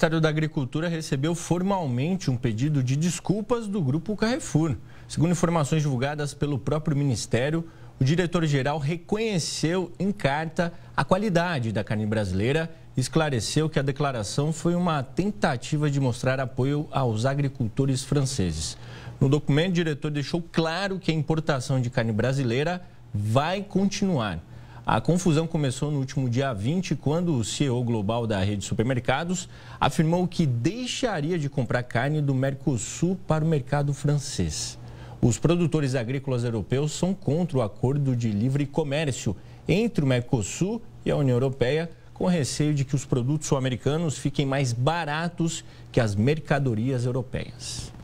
Ministério da Agricultura recebeu formalmente um pedido de desculpas do Grupo Carrefour. Segundo informações divulgadas pelo próprio Ministério, o diretor-geral reconheceu em carta a qualidade da carne brasileira e esclareceu que a declaração foi uma tentativa de mostrar apoio aos agricultores franceses. No documento, o diretor deixou claro que a importação de carne brasileira vai continuar a confusão começou no último dia 20, quando o CEO global da rede de supermercados afirmou que deixaria de comprar carne do Mercosul para o mercado francês. Os produtores agrícolas europeus são contra o acordo de livre comércio entre o Mercosul e a União Europeia, com receio de que os produtos sul-americanos fiquem mais baratos que as mercadorias europeias.